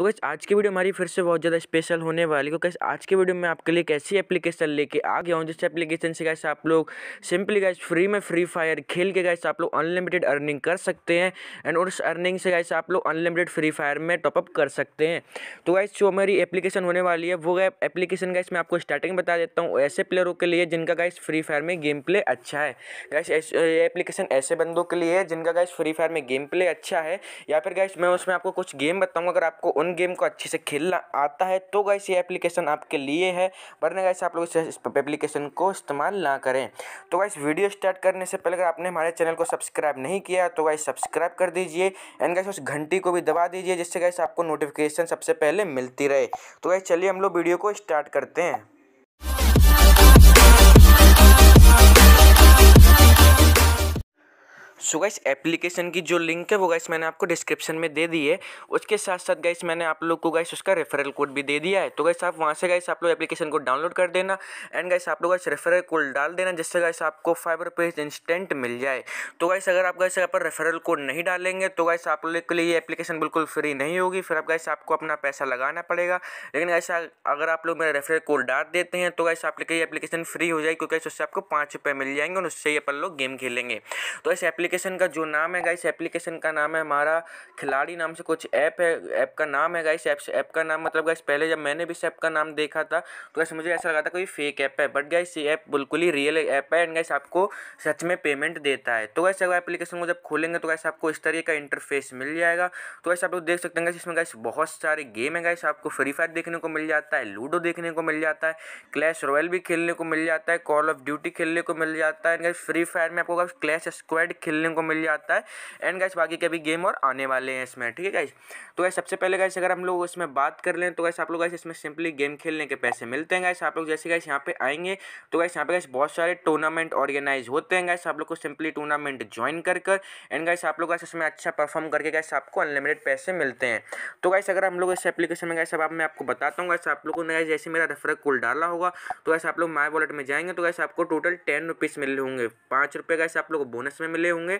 तो कैसे आज की वीडियो हमारी फिर से बहुत ज़्यादा स्पेशल होने वाली है कैसे तो आज की वीडियो में आपके लिए कैसी एप्लीकेशन लेके आ गया हूँ जिस एप्लीकेशन से कैसे आप लोग सिंपली गैस फ्री में फ्री फायर खेल के गैस आप लोग अनलिमिटेड अर्निंग कर सकते हैं एंड उस अर्निंग से गैस आप लोग अनलिमिटेड फ्री फायर में टॉपअप कर सकते हैं तो गैस जो हमारी एप्लीकेशन होने वाली है वो गैप एप्लीकेशन गैस मैं आपको स्टार्टिंग बता देता हूँ ऐसे प्लेयरों के लिए जिनका गैस फ्री फायर में गेम प्ले अच्छा है गैस एप्लीकेशन ऐसे बंदों के लिए है जिनका गैस फ्री फायर में गेम प्ले अच्छा है या फिर गैस मैं उसमें आपको कुछ गेम बताऊँगा अगर आपको उन उन गेम को अच्छे से खेलना आता है तो गैस ये एप्लीकेशन आपके लिए है वरना गैस आप लोग इस एप्लीकेशन को इस्तेमाल ना करें तो गैस वीडियो स्टार्ट करने से पहले अगर आपने हमारे चैनल को सब्सक्राइब नहीं किया तो गैस सब्सक्राइब कर दीजिए एंड गैस उस घंटी को भी दबा दीजिए जिससे गैस आपको नोटिफिकेशन सबसे पहले मिलती रहे तो गैस चलिए हम लोग वीडियो को स्टार्ट करते हैं सो गाइस एप्लीकेशन की जो लिंक है वो गाइस मैंने आपको डिस्क्रिप्शन में दे दी है उसके साथ साथ गाइस मैंने आप लोग को गाइस उसका रेफरल कोड भी दे दिया है तो गाइस आप वहाँ से गाइस आप लोग एप्लीकेशन को डाउनलोड कर देना एंड गाइस आप लोग गाइस रेफरल कोड डाल देना जिससे गाइस आपको फाइव रुपीज़ इंस्टेंट मिल जाए तो गाइस अगर आप गाइस यहाँ पर रेफरल कोड नहीं डालेंगे तो गाइस आप लोग के लिए ये एप्लीकेशन बिल्कुल फ्री नहीं होगी फिर आप गाइस आपको अपना पैसा लगाना पड़ेगा लेकिन गाइस अगर आप लोग मेरा रेफरल कोड डाल देते हैं तो गाइस आप लोग की एप्लीकेशन फ्री हो जाएगी क्योंकि उससे आपको पाँच रुपये मिल जाएंगे और उससे ही अपन लोग गेम खेलेंगे तो इस एप्लीकेशन एप्लीकेशन का जो नाम है गाइस एप्लीकेशन का नाम है हमारा खिलाड़ी नाम से कुछ ऐप है ऐप का नाम है गाइस ऐप ऐप का नाम मतलब गाइस पहले जब मैंने भी इस ऐप का नाम देखा था तो गाइस मुझे ऐसा लगा था कोई फेक ऐप है बट गाइस ये ऐप बिल्कुल ही रियल ऐप है एंड गाइस आपको सच में पेमेंट देता है तो वैसे अगर एप्लीकेशन को जब खोलेंगे तो वैसे आपको इस तरीके का इंटरफेस मिल जाएगा तो वैसे आप लोग देख सकते हैं इसमें गाइस बहुत सारे गेम है गाइस आपको फ्री फायर देखने को मिल जाता है लूडो देखने को मिल जाता है क्लैश रॉयल भी खेलने को मिल जाता है कॉल ऑफ ड्यूटी खेलने को मिल जाता है फ्री फायर में आपको क्लैश स्क्वाड खेलने देखने को मिल जाता है एंड गैस बाकी के भी गेम और आने वाले हैं इसमें ठीक है गैस तो गैस सबसे पहले गैस अगर हम लोग इसमें बात कर लें तो गैस आप लोग गैस इसमें सिंपली गेम खेलने के पैसे मिलते हैं गैस आप लोग जैसे गैस यहाँ पे आएंगे तो गैस यहाँ पे गैस बहुत सारे टूर्नामेंट ऑर्गेनाइज होते हैं गैस आप लोग को सिंपली टूर्नामेंट ज्वाइन कर कर एंड गैस आप लोग इसमें अच्छा परफॉर्म करके गैस आपको अनलिमिटेड पैसे मिलते हैं तो गैस अगर हम लोग इस एप्लीकेशन में गैस अब आप मैं आपको बताता हूँ गैस आप लोगों ने जैसे मेरा रेफर कोड डाला होगा तो गैस आप लोग माई वॉलेट में जाएंगे तो गैस आपको टोटल टेन रुपीज़ मिले होंगे पाँच रुपये गैस आप लोग बोनस में मिले होंगे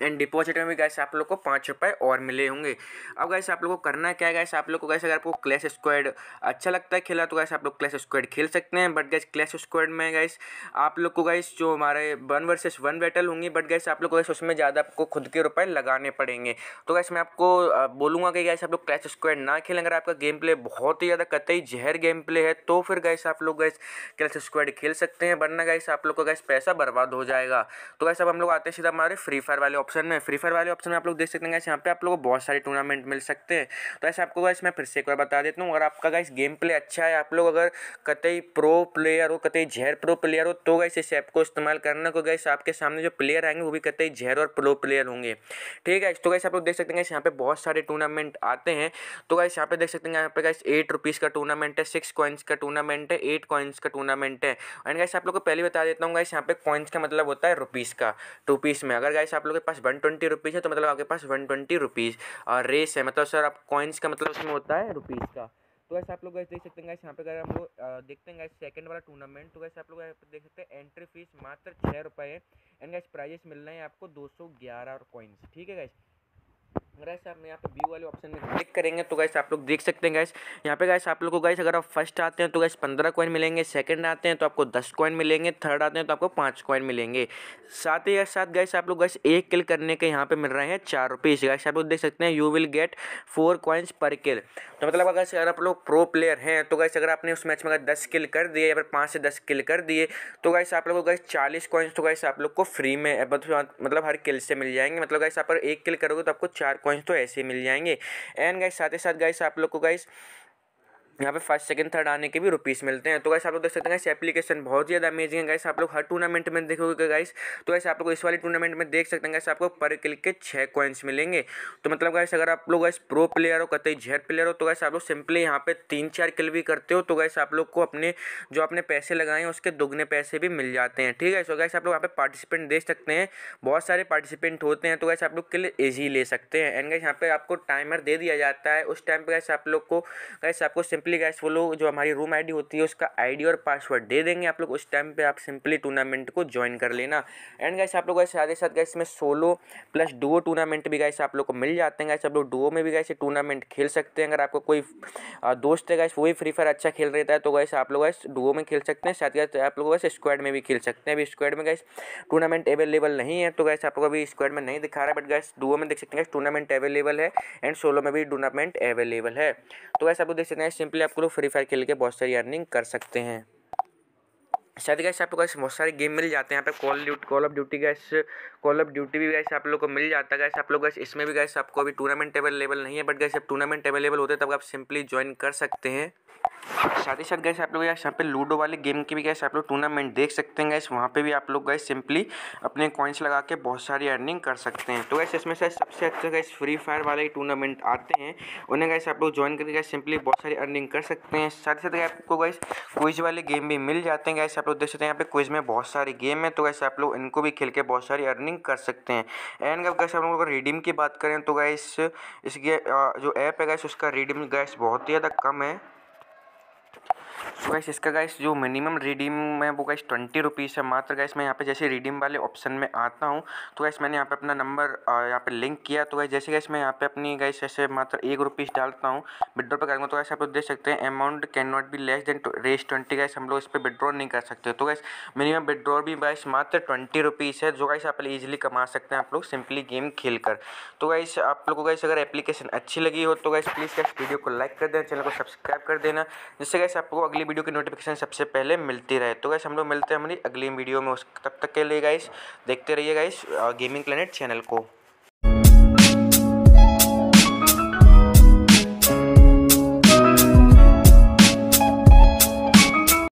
एंड डिपॉजिट में भी गैस आप लोग को पाँच रुपये और मिले होंगे अब गैस आप लोग को करना क्या है गैस आप लोग को गैस अगर आपको क्लैश स्क्वाड अच्छा लगता है खेला तो गैस आप लोग क्लैश स्क्वाड खेल सकते हैं बट गैस क्लैश स्क्वाड में गैस आप लोग को गैस जो हमारे वन वर्सेस वन बैटल होंगी बट गैस आप लोग को गैस उसमें ज़्यादा आपको खुद के रुपये लगाने पड़ेंगे तो गैस मैं आपको बोलूँगा कि गैस आप लोग क्लैश स्क्वाड ना खेलें अगर आपका गेम प्ले बहुत ही ज़्यादा कतई जहर गेम प्ले है तो फिर गैस आप लोग गैस क्लैश स्क्वाड खेल सकते हैं वरना गैस आप लोग का गैस पैसा बर्बाद हो जाएगा तो गैस अब हम लोग आते सीधा हमारे फ्री फायर वाले ऑप्शन में फ्री फायर वाले ऑप्शन में आप लोग देख सकते हैं गैस यहाँ पे आप लोगों को बहुत सारे टूर्नामेंट मिल सकते हैं तो ऐसे आपको गाइस मैं फिर से एक बार बता देता हूँ अगर आपका गाइस गेम प्ले अच्छा है आप लोग अगर कतई प्रो प्लेयर हो कतई जहर प्रो प्लेयर हो तो गाइस इस ऐप को इस्तेमाल करना को गाइस आपके सामने जो प्लेयर आएंगे वो भी कतई जहर और प्रो प्लेयर होंगे ठीक है तो गाइस आप लोग देख सकते हैं यहाँ पे बहुत सारे टूर्नामेंट आते हैं तो गाइस यहाँ पे देख सकते हैं यहाँ पे गाइस एट रुपीज़ का टूर्नामेंट है सिक्स कॉइन्स का टूर्नामेंट है एट कॉइन्स का टूर्नामेंट है एंड गाइस आप लोग को पहले बता देता हूँ गाइस यहाँ पे कॉइन्स का मतलब होता है रुपीज़ का टू पीस में अगर गाइस आप लोग के पास वन ट्वेंटी रुपीज़ है तो मतलब आपके पास वन ट्वेंटी रुपीज़ और रेस है मतलब सर आप कॉइन्स का मतलब उसमें होता है रुपीज़ का तो वैसे आप लोग वैसे देख सकते हैं यहाँ पे अगर हम लोग देखते हैं गैस सेकंड वाला टूर्नामेंट तो वैसे आप लोग यहाँ पे देख सकते हैं एंट्री फीस मात्र छः रुपये है एंड गाइस प्राइजेस मिल रहे हैं आपको दो सौ ग्यारह कॉइन्स ठीक है गाइस गैस आप यहाँ पे व्यू वाले ऑप्शन में क्लिक करेंगे तो गैस आप लोग देख सकते हैं गैस यहाँ पे गैस आप लोग को गैस अगर आप फर्स्ट आते हैं तो गैस पंद्रह कॉइन मिलेंगे सेकंड आते हैं तो आपको दस कॉइन मिलेंगे थर्ड आते हैं तो आपको पाँच कॉइन मिलेंगे साथ ही साथ गैस आप लोग गैस एक किल करने के यहाँ पर मिल रहे हैं चार रुपीज़ गैस आप लोग देख सकते हैं you will get four coins पर किल तो मतलब अगर अगर आप लोग प्रो प्लेयर हैं तो गैस अगर आपने उस मैच में अगर दस किल कर दिए या फिर पाँच से दस किल कर दिए तो गैस तो आप लोग को गैस चालीस कॉइन्स तो गैस आप लोग को फ्री में मतलब हर किल से मिल जाएंगे मतलब गैस आप एक किल करोगे तो आपको चार कॉइन्स तो ऐसे मिल जाएंगे एंड गाइस साथ ही साथ गाइस आप लोग को गाइस यहाँ पे फर्स्ट सेकंड थर्ड आने के भी रुपीस मिलते हैं तो गैस आप लोग देख सकते हैं गैस एप्लीकेशन बहुत ज़्यादा अमेजिंग है गैस आप लोग हर टूर्नामेंट में देखोगे गाइस तो वैसे आप लोग इस वाले टूर्नामेंट में देख सकते हैं गाइस आपको पर क्लिक के छः कॉइन्स मिलेंगे तो मतलब गाइस अगर आप लोग प्रो प्लेयर हो कतई झेर प्लेयर हो तो वैसे आप लोग सिंपली यहाँ पर तीन चार किल भी करते हो तो वैसे आप लोग को अपने जो आपने पैसे लगाए हैं उसके दुगने पैसे भी मिल जाते हैं ठीक है सो गाइस आप लोग यहाँ पर पार्टिसिपेंट देख सकते हैं बहुत सारे पार्टिसिपेंट होते हैं तो वैसे आप लोग किल ईजी ले सकते हैं एंड गैस यहाँ पर आपको टाइमर दे दिया जाता है उस टाइम पर गैस आप लोग को गैस आपको सिंपली सिंपली गैस वो लोग जो हमारी रूम आईडी होती है उसका आईडी और पासवर्ड दे देंगे आप लोग उस टाइम पे आप सिंपली टूर्नामेंट को ज्वाइन कर लेना एंड गैस आप लोग गैस साथ ही साथ गैस में सोलो प्लस डुओ टूर्नामेंट भी गैस आप लोग को मिल जाते हैं गैस आप लोग डुओ में भी गैस टूर्नामेंट खेल सकते हैं अगर आपको कोई दोस्त है गैस वो भी फ्री फायर अच्छा खेल रहता है तो गैस आप लोग गैस डुओ में खेल सकते हैं साथ ही साथ आप लोग गैस स्क्वाड में भी खेल सकते हैं अभी स्क्वाड में गैस टूर्नामेंट अवेलेबल नहीं है तो गैस आप लोग अभी स्क्वाड में नहीं दिखा रहा बट गैस डुओ में देख सकते हैं टूर्नामेंट अवेलेबल है एंड सोलो में भी टूर्नामेंट अवेलेबल है तो गैस आप लोग देख सकते हैं सिंपली लिए आपको लोग फ्री फायर खेल के बहुत सारी अर्निंग कर सकते हैं शायद गैस आपको लोग बहुत सारे गेम मिल जाते हैं यहाँ पे call duty call of duty guys call of duty भी गैस आप लोग को मिल जाता है गैस आप लोग गैस इसमें भी गैस आपको अभी टूर्नामेंट अवेलेबल नहीं है बट गैस जब टूर्नामेंट अवेलेबल होते हैं तब आप सिंपली ज्वाइन कर सकते हैं साथ ही साथ गए आप लोग यहाँ पे लूडो वाले गेम की भी गए आप लोग टूर्नामेंट देख सकते हैं गैस वहाँ पे भी आप लोग गए सिंपली अपने कॉइन्स लगा के बहुत सारी अर्निंग कर सकते हैं तो गैस इसमें से सबसे अच्छे गैस फ्री फायर वाले टूर्नामेंट आते हैं उन्हें गए आप लोग ज्वाइन करके गए सिंपली बहुत सारी अर्निंग कर सकते हैं साथ ही साथ गए आपको गए क्विज वाले गेम भी मिल जाते हैं गैस आप लोग देख सकते हैं यहाँ पे क्विज में बहुत सारे गेम है तो गैस आप लोग इनको भी खेल के बहुत सारी अर्निंग कर सकते हैं एंड गए आप लोग अगर रिडीम की बात करें तो गए इस जो ऐप है गैस उसका रिडीम गैस बहुत ही ज़्यादा कम है तो गाइस इसका गाइस जो मिनिमम रिडीम है वो गाइस ट्वेंटी रुपीज़ है मात्र गाइस मैं यहाँ पे जैसे रिडीम वाले ऑप्शन में आता हूँ तो गाइस मैंने यहाँ पे अपना नंबर यहाँ पे लिंक किया तो गाइस जैसे गाइस मैं यहाँ पे अपनी गाइस ऐसे मात्र एक रुपीज़ डालता हूँ विड्रॉ पर करूँगा तो गाइस आप देख सकते हैं amount can not be less than Rs twenty guys हम लोग इस पर विड्रॉ नहीं कर सकते तो गाइस मिनिमम विड्रॉ भी गाइस मात्र ट्वेंटी रुपीज़ है जो गाइस आप इजिली कमा सकते हैं आप लोग सिंपली गेम खेल कर तो गाइस आप लोग को गाइस अगर एप्लीकेशन अच्छी लगी हो तो गाइस प्लीज़ गाइस वीडियो को लाइक कर देना चैनल को सब्सक्राइब कर देना जिससे गाइस आपको अगली अगली वीडियो की नोटिफिकेशन सबसे पहले मिलती रहे तो गैस हम लोग मिलते हैं हमारी अगली वीडियो में उस तब तक के लिए गाइस देखते रहिए गाइस गेमिंग प्लेनेट चैनल को